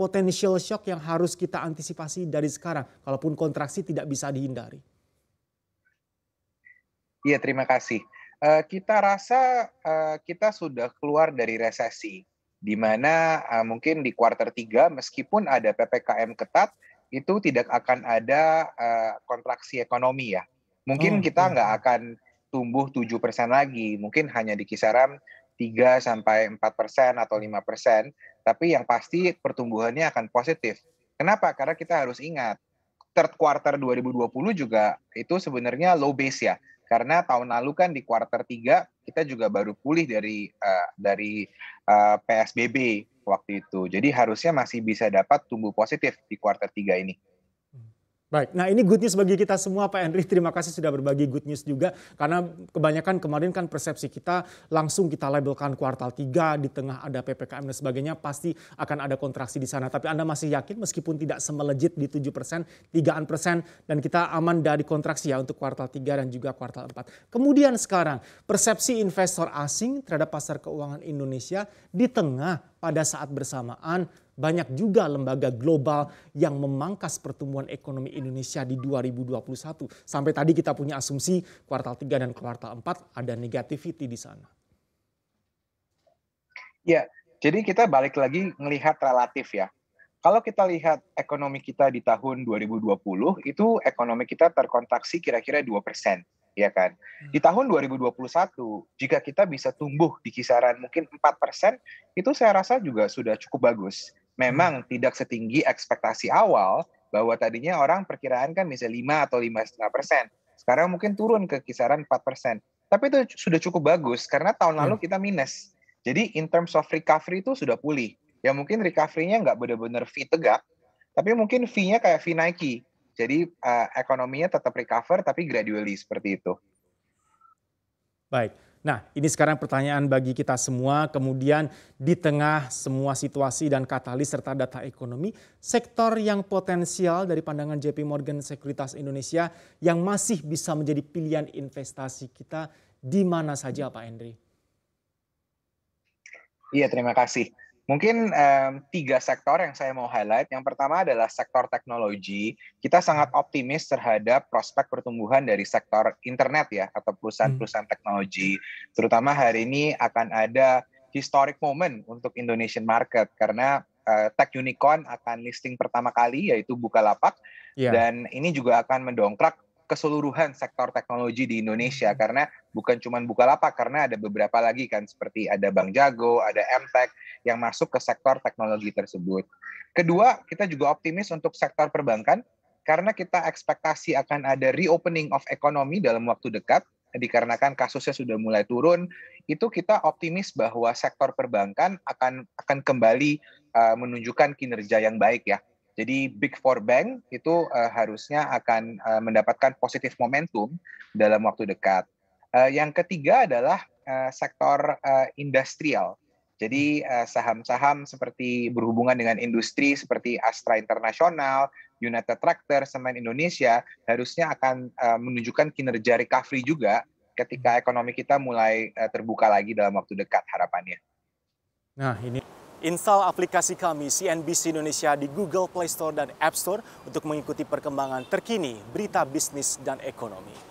potensial shock yang harus kita antisipasi dari sekarang, kalaupun kontraksi tidak bisa dihindari? Iya, terima kasih. Uh, kita rasa uh, kita sudah keluar dari resesi, di mana uh, mungkin di kuartal 3 meskipun ada PPKM ketat, itu tidak akan ada uh, kontraksi ekonomi ya. Mungkin oh, kita iya, nggak iya. akan tumbuh 7% lagi, mungkin hanya di kisaran 3 sampai 4% atau 5%. Tapi yang pasti pertumbuhannya akan positif. Kenapa? Karena kita harus ingat third quarter 2020 juga itu sebenarnya low base ya. Karena tahun lalu kan di quarter 3 kita juga baru pulih dari uh, dari uh, eh, PSBB waktu itu. Jadi harusnya masih bisa dapat tumbuh positif di quarter 3 ini. Baik, nah ini good news bagi kita semua Pak Henry. Terima kasih sudah berbagi good news juga. Karena kebanyakan kemarin kan persepsi kita langsung kita labelkan kuartal 3 di tengah ada PPKM dan sebagainya. Pasti akan ada kontraksi di sana. Tapi Anda masih yakin meskipun tidak semelejit di 7 persen, 3 persen. Dan kita aman dari kontraksi ya untuk kuartal 3 dan juga kuartal 4. Kemudian sekarang persepsi investor asing terhadap pasar keuangan Indonesia di tengah pada saat bersamaan banyak juga lembaga global yang memangkas pertumbuhan ekonomi Indonesia di 2021. Sampai tadi kita punya asumsi kuartal 3 dan kuartal 4 ada negativity di sana. Ya, jadi kita balik lagi melihat relatif ya. Kalau kita lihat ekonomi kita di tahun 2020, itu ekonomi kita terkontraksi kira-kira 2 persen ya kan. Di hmm. tahun 2021 jika kita bisa tumbuh di kisaran mungkin 4% itu saya rasa juga sudah cukup bagus. Memang hmm. tidak setinggi ekspektasi awal bahwa tadinya orang perkiraan kan misalnya 5 atau 5,5 persen. Sekarang mungkin turun ke kisaran 4 persen. Tapi itu sudah cukup bagus karena tahun lalu hmm. kita minus. Jadi in terms of recovery itu sudah pulih. Ya mungkin recovery-nya nggak benar-benar fee tegak, tapi mungkin fee-nya kayak fee Nike jadi uh, ekonominya tetap recover tapi gradually seperti itu. Baik. Nah, ini sekarang pertanyaan bagi kita semua. Kemudian di tengah semua situasi dan katalis serta data ekonomi, sektor yang potensial dari pandangan JP Morgan Sekuritas Indonesia yang masih bisa menjadi pilihan investasi kita di mana saja Pak Henry? Iya, terima kasih. Mungkin um, tiga sektor yang saya mau highlight. Yang pertama adalah sektor teknologi. Kita sangat hmm. optimis terhadap prospek pertumbuhan dari sektor internet ya atau perusahaan-perusahaan teknologi. Terutama hari ini akan ada historic moment untuk Indonesian market karena uh, tech unicorn akan listing pertama kali yaitu Bukalapak yeah. dan ini juga akan mendongkrak keseluruhan sektor teknologi di Indonesia hmm. karena bukan cuma Bukalapak karena ada beberapa lagi kan seperti ada Bang Jago, ada Mtek yang masuk ke sektor teknologi tersebut. Kedua, kita juga optimis untuk sektor perbankan karena kita ekspektasi akan ada reopening of economy dalam waktu dekat dikarenakan kasusnya sudah mulai turun, itu kita optimis bahwa sektor perbankan akan akan kembali uh, menunjukkan kinerja yang baik ya. Jadi Big Four Bank itu uh, harusnya akan uh, mendapatkan positif momentum dalam waktu dekat. Uh, yang ketiga adalah uh, sektor uh, industrial. Jadi saham saham-saham seperti berhubungan dengan industri seperti Astra Internasional, United Tractor, Semen Indonesia harusnya akan uh, menunjukkan kinerja recovery juga ketika ekonomi kita mulai uh, terbuka lagi dalam waktu dekat harapannya. Nah, ini Install aplikasi kami CNBC Indonesia di Google Play Store dan App Store untuk mengikuti perkembangan terkini berita bisnis dan ekonomi.